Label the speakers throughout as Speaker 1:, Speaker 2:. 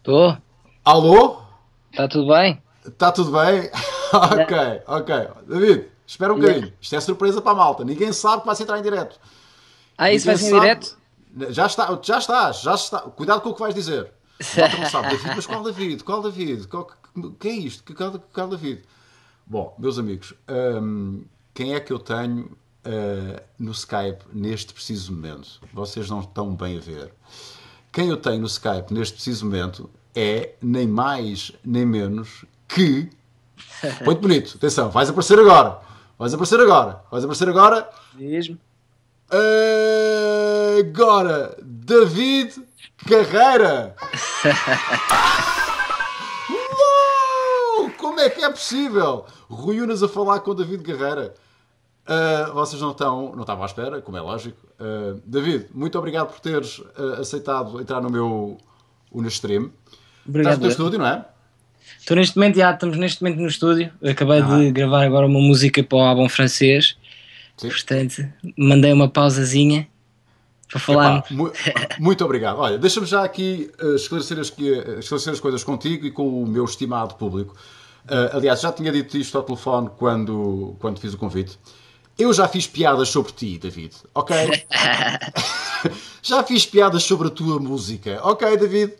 Speaker 1: Estou? Alô? Está tudo bem? Está tudo bem? Tá. ok, ok. David, espera um yeah. bocadinho. Isto é surpresa para a malta. Ninguém sabe que vai entrar em direto. Ah, isso Ninguém vai ser sabe... em direto? Já está, já estás, já está. Cuidado com o que vais dizer. Sabe, David, mas qual David? Qual David? Qual, que é isto? Que, qual, qual David? Bom, meus amigos, hum, quem é que eu tenho uh, no Skype neste preciso momento? Vocês não estão bem a ver. Quem eu tenho no Skype neste preciso momento é nem mais nem menos que. Muito bonito, atenção, vais aparecer agora. Vais aparecer agora. Vais aparecer agora. Mesmo. Agora, David Carreira. Uou! Como é que é possível? Rui Unas a falar com David Carreira. Uh, vocês não estão, não estavam à espera, como é lógico. Uh, David, muito obrigado por teres uh, aceitado entrar no meu Unistream
Speaker 2: Obrigado. Estás no teu estúdio, não é? Estou neste momento, já, estamos neste momento no estúdio. Acabei ah. de é. gravar agora uma música para o álbum francês. Sim. Portanto, mandei uma pausazinha para falar. Epá,
Speaker 1: mu muito obrigado. Olha, deixa-me já aqui esclarecer as, esclarecer as coisas contigo e com o meu estimado público. aliás, já tinha dito isto ao telefone quando, quando fiz o convite. Eu já fiz piadas sobre ti, David, ok? já fiz piadas sobre a tua música, ok, David?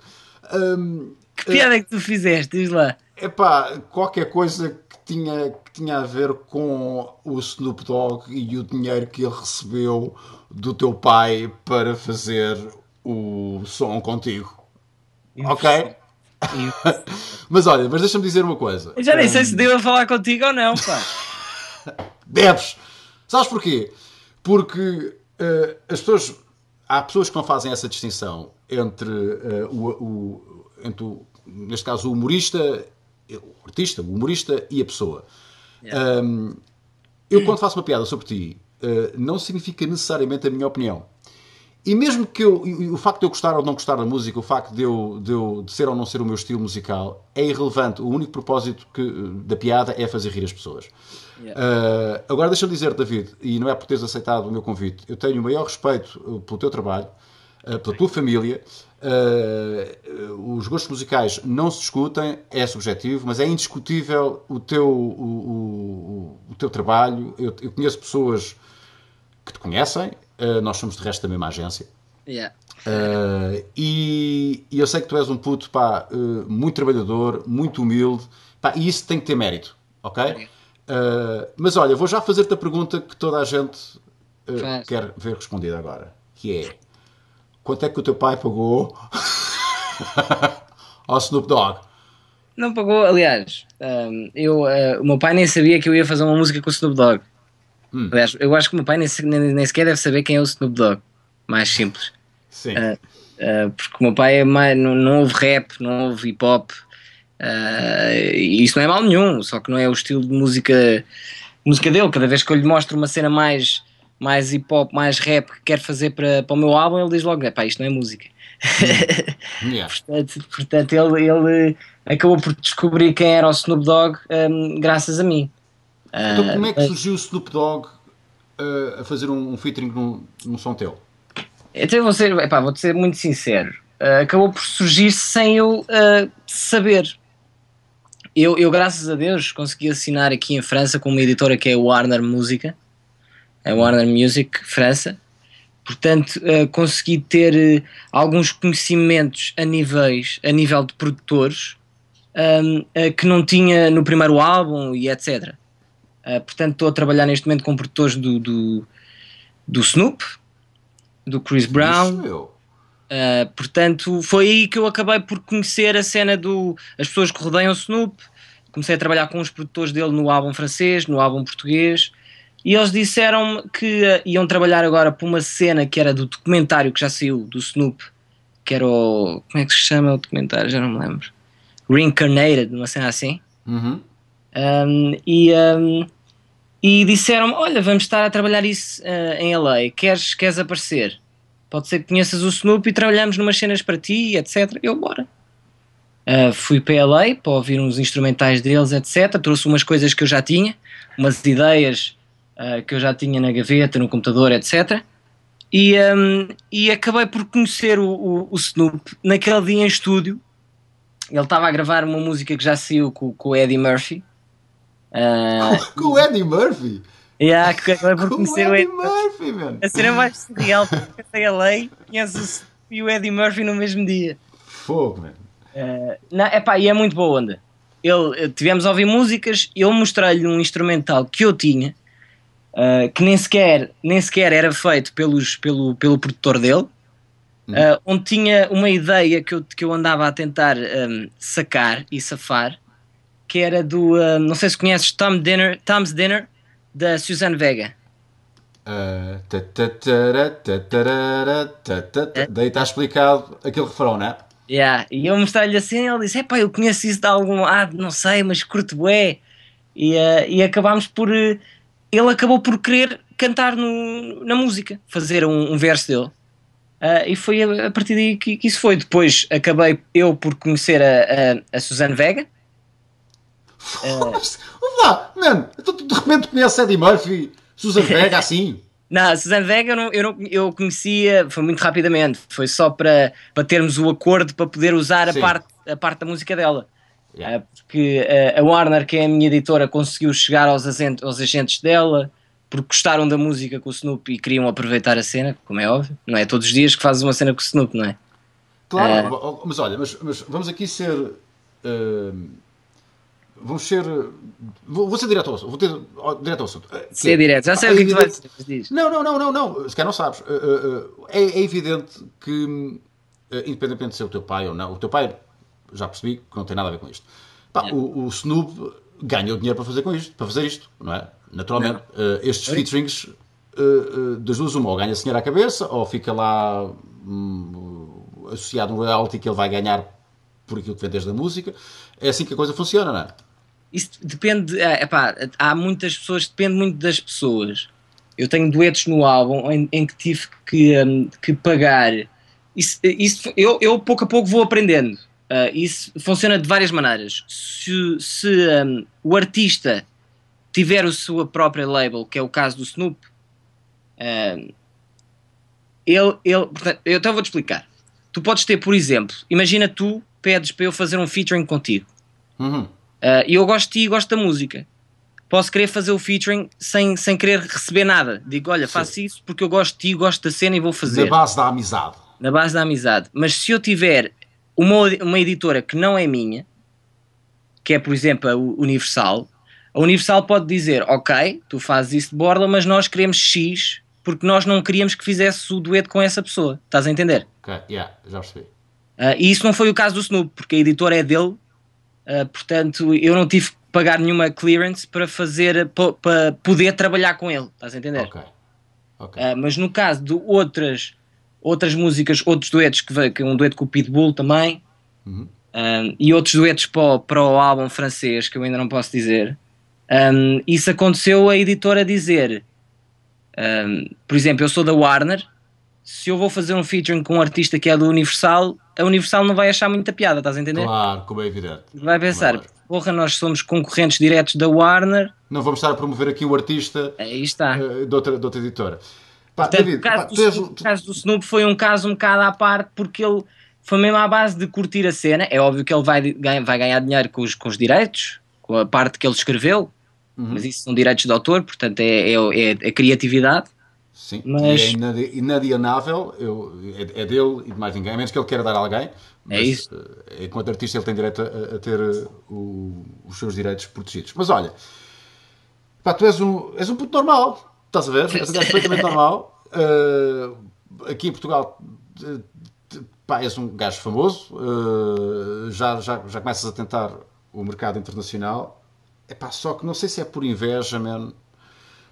Speaker 1: Um, que piada eh, é que tu fizeste? Diz lá. pá, qualquer coisa que tinha, que tinha a ver com o Snoop Dogg e o dinheiro que ele recebeu do teu pai para fazer o som contigo. Isso. Ok? Isso. mas olha, mas deixa-me dizer uma coisa. Eu já nem um... sei hum. se
Speaker 2: devo falar contigo ou não, pá.
Speaker 1: Deves! Sabes porquê? Porque uh, as pessoas. Há pessoas que não fazem essa distinção entre uh, o, o, entre o, neste caso, o humorista, o artista, o humorista e a pessoa. Yeah. Um, eu, quando faço uma piada sobre ti, uh, não significa necessariamente a minha opinião. E mesmo que eu, o facto de eu gostar ou não gostar da música, o facto de eu, de eu de ser ou não ser o meu estilo musical, é irrelevante. O único propósito que, eh, da piada é fazer rir as pessoas. Yeah. Uh, agora deixa-me dizer, David, e não é por teres aceitado o meu convite, eu tenho o maior respeito eh, pelo teu trabalho, pela tua família. Uh, os gostos musicais não se discutem, é subjetivo, mas é indiscutível o teu, o, o, o teu trabalho. Eu, eu conheço pessoas que te conhecem eh, nós somos de resto da mesma agência. Yeah. Uh, e, e, eu sei que tu és um puto pá, uh, muito trabalhador, muito humilde, pá, e isso tem que ter mérito, ok? Yeah. mas olha, vou já fazer-te a pergunta que toda a gente quer ver respondida agora, que é quanto é que o teu pai pagou ao Snoop Dogg?
Speaker 2: Não pagou, aliás, um, eu, o meu pai nem sabia que eu ia fazer uma música com o Snoop Dogg. Hum. Aliás, eu acho que o meu pai nem, nem, nem, sequer deve saber quem é o Snoop Dogg. Mais simples. Sim. Uh, uh, porque o meu pai é mais, não, não ouve rap, não ouve hip hop. Uh, e isso não é mal nenhum, só que não é o estilo de música, música dele. Cada vez que eu lhe mostro uma cena mais, mais hip hop, mais rap que quer fazer para, para o meu álbum, ele diz logo: pá, isto não é música. Hum. yeah. portanto, portanto ele, ele acabou por descobrir quem era o Snoop Dogg um, graças a mim. Então, como é que é. surgiu o Snoop Dogg eh, a fazer um, um featuring num, num som teu? Então, vou ser, epá, vou ser muito sincero. Uh, acabou por surgir sem eu uh, saber. Eu, eu, graças a Deus, consegui assinar aqui em França com uma editora que é a Warner Música, a Warner Music França. Portanto, uh, consegui ter alguns conhecimentos a, níveis, a nível de produtores um, que não tinha no primeiro álbum e etc. Uh, portanto, estou a trabalhar neste momento com produtores do, do, do Snoop, do Chris Brown. Isso uh, ah, portanto, foi aí que eu acabei por conhecer a cena do as pessoas que rodeiam o Snoop. Comecei a trabalhar com os produtores dele no álbum francês, no álbum português, e eles disseram que uh, iam trabalhar agora para uma cena que era do documentário que já saiu do Snoop, que era o. Como é que se chama o documentário? Já não me lembro. Reincarnated, uma cena assim. Uhum. Um, e, um, e disseram olha, vamos estar a trabalhar isso uh, em LA, queres, queres aparecer? Pode ser que conheças o Snoop e trabalhamos numas cenas para ti, etc. Eu, bora. Uh, fui para LA para ouvir uns instrumentais deles, etc. Trouxe umas coisas que eu já tinha, umas ideias uh, que eu já tinha na gaveta, no computador, etc. E, um, e acabei por conhecer o, o, o, Snoop naquele dia em estúdio. Ele estava a gravar uma música que já saiu com, com o Eddie Murphy, Uh, com o Eddie Murphy? Yeah, acabei por o Eddie Murphy, mano. A cena é mais surreal, porque até a lei conheces o e o Eddie Murphy no mesmo dia. Fogo, mano. Uh, ah, epá, e é muito boa onda. Ele, eh, tivemos a ouvir músicas, eu mostrei-lhe um instrumental que eu tinha, uh, que nem sequer, nem sequer era feito pelos, pelo, pelo produtor dele, uh, onde tinha uma ideia que eu, que eu andava a tentar um, sacar e safar, que era do, uh, não sei se conheces, Tom Dinner, Tom's Dinner, da Suzanne Vega.
Speaker 1: Daí está explicado aquele refrão, não é?
Speaker 2: Yeah. E eu mostrei-lhe assim, ele disse: Epá, eu conheço isso de algum lado, não sei, mas curto bué. E, uh, e acabámos por. Uh, ele acabou por querer cantar no, na música, fazer um, um verso dele. Uh, e foi a, a partir daí que, que, isso foi. Depois acabei eu por conhecer a, a, a Suzanne Vega, é... Oh, lá, mano, então de repente conhece
Speaker 1: Eddie Murphy,
Speaker 2: Susan Vega, assim. Não, Susan Vega eu, não, eu, não, eu conhecia, foi muito rapidamente, foi só para, para termos o acordo para poder usar a parte, a parte da música dela. Yeah. Ah, porque ah, a Warner, que é a minha editora, conseguiu chegar aos, agentes, aos agentes dela, porque gostaram da música com o Snoop e queriam aproveitar a cena, como é óbvio, não é todos os dias que fazes uma cena com o Snoop, não é? Claro,
Speaker 1: uh, mas olha, mas, mas, vamos aqui ser. Uh vamos ser. Vou, vou ser direto ao, vou ter, direto ao assunto. Ser direto, já ah, sei o é evidente tu vais dizer. Não, não, não, não, não, se calhar não sabes. Ah, ah, é, é, evidente que, independentemente de ser o teu pai ou não, o teu pai, já percebi que não tem nada a ver com isto. Pá, é. o, o Snoop ganhou dinheiro para fazer com isto, para fazer isto, não é? Naturalmente, não. É. estes Oi? É. featurings das duas uma, ou ganha dinheiro à cabeça, ou fica lá hum, associado um reality que ele vai ganhar por aquilo que vende desde a música. É assim que a coisa funciona, não é?
Speaker 2: Isso depende, é, eh, pá, há muitas pessoas, depende muito das pessoas. Eu tenho duetos no álbum em, em que tive que, um, que pagar. Isso, isso, eu, eu pouco a pouco vou aprendendo. Uh, isso funciona de várias maneiras. Se, se um, o artista tiver a sua própria label, que é o caso do Snoop, uh, ele, ele portanto, eu até vou-te explicar. Tu podes ter, por exemplo, imagina tu pedes para eu fazer um featuring contigo. Uhum. Uh, e eu gosto de ti e gosto da música. Posso querer fazer o featuring sem, sem querer receber nada. Digo, olha, Sim. faço isso porque eu gosto de ti, gosto da cena e vou fazer. Na base da amizade. Na base da amizade. Mas se eu tiver uma, uma editora que não é minha, que é, por exemplo, a Universal, a Universal pode dizer, ok, tu fazes isso de borla, mas nós queremos X porque nós não queríamos que fizesse o dueto com essa pessoa. Estás a entender?
Speaker 1: Ok, yeah, já percebi.
Speaker 2: Uh, e isso não foi o caso do Snoop, porque a editora é dele ah, portanto, eu não tive que pagar nenhuma clearance para fazer para poder trabalhar com ele, estás a entender? Ok. Okay. Uh, mas no caso de outras outras músicas, outros duetos que que é um dueto com o Pitbull também, uhum. um, ah, e outros duetos para, para o álbum francês que eu ainda não posso dizer. Um, isso aconteceu a editora dizer, um, por exemplo, eu sou da Warner se eu vou fazer um featuring com um artista que é do Universal, a Universal não vai achar muita piada, estás a entender? Claro, como é evidente. Vai pensar, claro. É porra, nós somos concorrentes
Speaker 1: diretos da Warner. Não vamos estar a promover aqui o artista Aí está. Uh, de, outra, de outra editora.
Speaker 2: Pá, Portanto, David, o, caso pá, do, tens... o caso do Snoop foi um caso um bocado à parte, porque ele foi mesmo à base de curtir a cena. É óbvio que ele vai, vai ganhar dinheiro com os, com os direitos, com a parte que ele escreveu, uhum. mas isso são direitos de autor, portanto é, é, é a criatividade
Speaker 1: Sim, é mas... é inadianável, eu, é, é, dele e de mais ninguém, a menos que ele queira dar a alguém. É mas, é isso. Eh, enquanto artista, ele tem direito a, a ter eh, o, os seus direitos protegidos. Mas olha, pá, tu és um, és um puto normal, estás a ver? És um gajo perfeitamente normal. Uh, aqui em Portugal, pá, és um gajo famoso, uh, já, já, já começas a tentar o mercado internacional. É pá, só que não sei se é por inveja, mano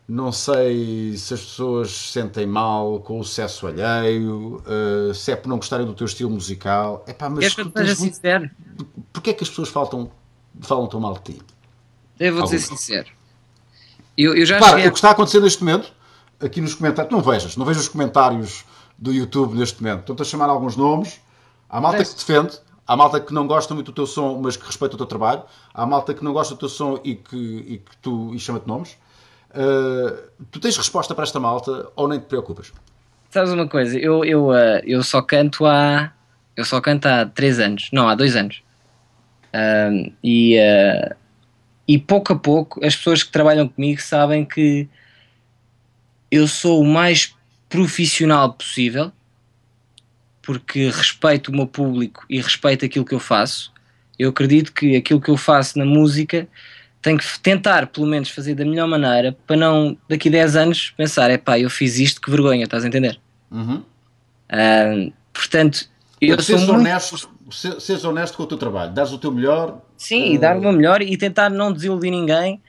Speaker 1: não sei se as pessoas se sentem mal com o sucesso alheio, uh, se é por não gostarem do teu estilo musical. Epá, mas Queres que eu seja muito... sincero? Porquê é que as pessoas faltam, falam tão mal de ti? Eu vou dizer sincero. Eu, eu já Para. a... o que está acontecendo neste momento, aqui nos comentários, não vejas, não vejas os comentários do YouTube neste momento. Estou-te a chamar alguns nomes. Há malta que se defende, há malta que não gosta muito do teu som, mas que respeita o teu trabalho. Há malta que não gosta do teu som e que, e que tu e chama-te nomes. Ah, tu tens resposta para esta malta ou nem te preocupas? Sabes uma coisa, eu, eu, uh,
Speaker 2: eu só canto há. Eu só canto há 3 anos, não, há 2 anos. Uh, e, e pouco a pouco as pessoas que trabalham comigo sabem que eu sou o mais profissional possível porque respeito o meu público e respeito aquilo que eu faço. Eu acredito que aquilo que eu faço na música tenho que tentar pelo menos fazer da melhor maneira para não daqui a 10 anos pensar, é pá, eu fiz isto, que vergonha, estás a entender? Uhum. Uh, portanto, eu Porque sou
Speaker 1: honesto, se, seres honesto com o teu trabalho, dás o teu melhor. Sim, uh... Eh, dar o meu melhor e tentar não
Speaker 2: desiludir ninguém,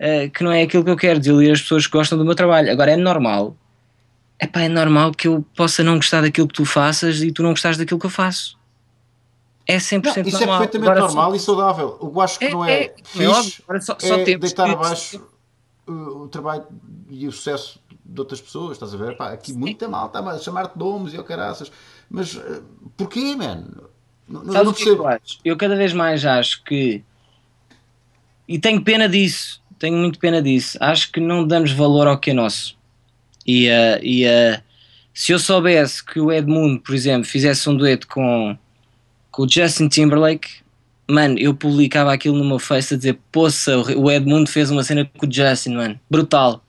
Speaker 2: uh, que não é aquilo que eu quero, desiludir as pessoas que gostam do meu trabalho. Agora é normal, é pá, é normal que eu possa não gostar daquilo que tu faças e tu não gostares daquilo que eu faço. É 100% não, isso normal. Isso é perfeitamente agora, normal só...
Speaker 1: e saudável. O que acho que é, não é, é, é fixe agora só, só é deitar abaixo eh, o trabalho e o sucesso de outras pessoas, estás a ver? Pá, aqui muita é está a chamar-te domos e eu caraças. Mas eh, porquê, man? Não, não é percebo. Eu, eu cada vez mais acho que. E
Speaker 2: tenho pena disso, tenho muito pena disso. Acho que não damos valor ao que é nosso. E, uh, e uh, se eu soubesse que o Edmundo, por exemplo, fizesse um dueto com com o Justin Timberlake, mano, eu publicava aquilo no meu Face a dizer: Poça, o Edmundo fez uma cena com o Justin, mano, brutal.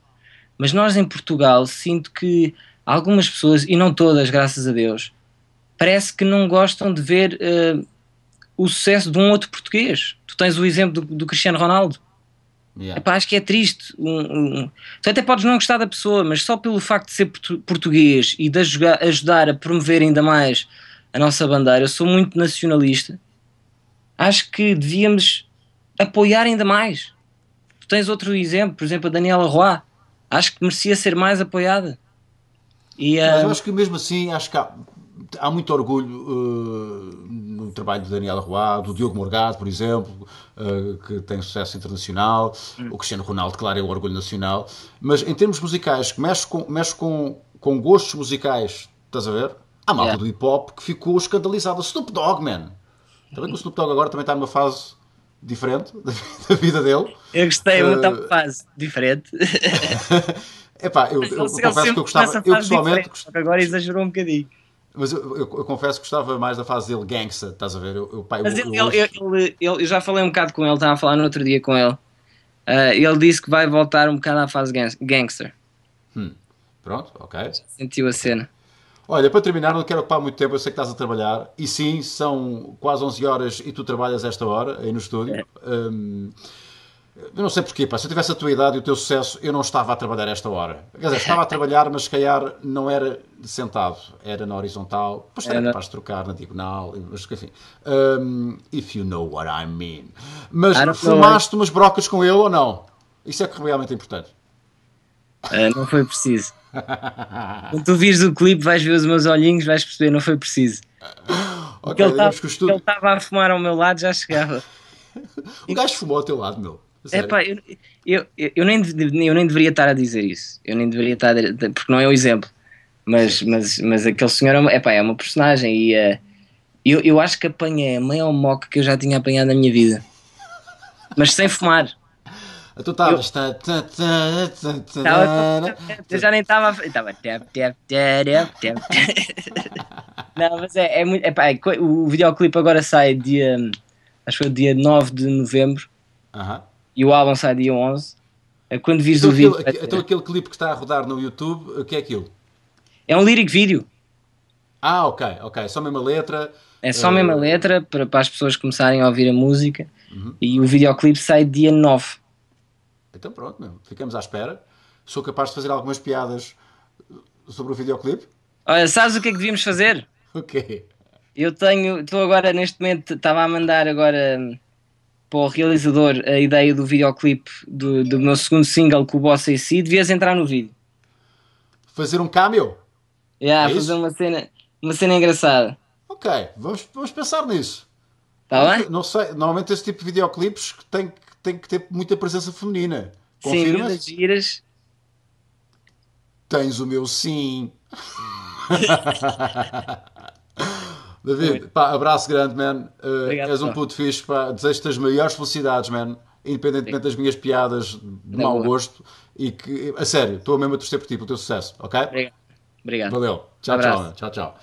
Speaker 2: Mas nós em Portugal sinto que algumas pessoas, e não todas, graças a Deus, parece que não gostam de ver uh, o sucesso de um outro português. Tu tens o exemplo do, do Cristiano Ronaldo. Yeah. Epá, acho que é triste. Um, um, tu até podes não gostar da pessoa, mas só pelo facto de ser português e de ajudar a promover ainda mais a nossa bandeira. Eu sou muito nacionalista. Acho que devíamos apoiar ainda mais. Tu tens outro exemplo, por exemplo, a Daniela Roy. Acho que merecia ser mais apoiada.
Speaker 1: E, Mas eu ah, acho que mesmo assim, acho que há, há muito orgulho uh, no trabalho de Daniela Roy, do Diogo Morgado, por exemplo, uh, que tem sucesso internacional, hum. o Cristiano Ronaldo, claro, é o orgulho nacional, mas em termos musicais, mexe com, mexe com, com gostos musicais, estás a ver? há malta yeah. do hip hop que ficou escandalizada. Snoop Dogg, man. Também que o Snoop Dogg agora também está numa fase diferente da vida dele. Eu gostei uh, muito da fase diferente. Epá, eu, eu, eu confesso que eu gostava. Eu pessoalmente. Agora exagerou um bocadinho. Mas eu, eu, eu, confesso que gostava mais da fase dele gangsta, estás a ver? Eu, eu, pai, Mas ele, hoje... ele,
Speaker 2: ele, eu já falei um bocado com ele, estava a falar no outro dia com ele. Uh, ele disse que vai voltar um bocado à fase gangster. Hum. Pronto,
Speaker 1: ok. sentiu a cena. Olha, para terminar, não quero ocupar muito tempo, eu sei que estás a trabalhar. E sim, são quase 11 horas e tu trabalhas esta hora aí no estúdio. É. Hum, eu não sei porquê, pá. Se eu tivesse a tua idade e o teu sucesso, eu não estava a trabalhar esta hora. Quer dizer, estava a trabalhar, mas se calhar não era sentado, era na horizontal. Depois era capaz de trocar na diagonal, mas enfim. Hum, if you know what I mean. Mas I fumaste umas brocas com ele ou não? Isso é que realmente é importante.
Speaker 2: Uh, não foi preciso. Quando tu vires o clipe, vais ver os meus olhinhos, vais perceber, não foi preciso. Okay, ele estava a fumar ao meu lado, já chegava. o gajo fumou ao teu lado, meu. É eu, eu, eu, nem, eu nem deveria estar a dizer isso. Eu nem deveria estar, a, porque não é o exemplo. Mas, mas, mas aquele senhor é pá, é uma personagem e uh, eu, eu acho que apanhei a maior moca que eu já tinha apanhado na minha vida. Mas sem fumar.
Speaker 1: Tu estavas. Eu já
Speaker 2: nem estava. Estava. Não, mas é, é muito. É, pá, o videoclipe agora sai dia. Acho que foi é dia 9 de novembro. Uh -huh. E o álbum sai dia 11. É quando vis então, o vídeo. Aquilo, então,
Speaker 1: aquele clipe que está a rodar no YouTube, o que é aquilo?
Speaker 2: É um lyric vídeo.
Speaker 1: Ah, ok, ok. Só a mesma letra. É só a mesma
Speaker 2: eh, letra para, para as pessoas começarem a ouvir a música. Uhum. E o videoclipe sai dia 9.
Speaker 1: Então pronto, meu, ficamos à espera. Sou capaz de fazer algumas piadas eh, sobre o videoclipe. Olha, sabes o que é que devíamos fazer? O quê? Eu tenho,
Speaker 2: estou agora neste momento, estava a mandar agora hum, para o realizador a ideia do videoclipe do, do meu segundo single com o Bossa e Si, devias entrar no vídeo.
Speaker 1: Fazer um cameo? Yeah, é fazer uma cena, uma cena engraçada. Ok, vamos, vamos pensar nisso. Tá bem? Não sei, normalmente esse tipo de videoclipes tem que tem que ter muita presença feminina. Confirmas? Sim, das giras. Tens o meu sim. David, pá, abraço grande, man. Uh, és um puto fixe, pá. Desejo-te as maiores felicidades, man. Independentemente Sim. das minhas piadas de mau gosto. E que, a sério, estou mesmo a torcer por ti, pelo teu sucesso, ok? Obrigado. Obrigado. Valeu. Tchau, um tchau, tchau, tchau.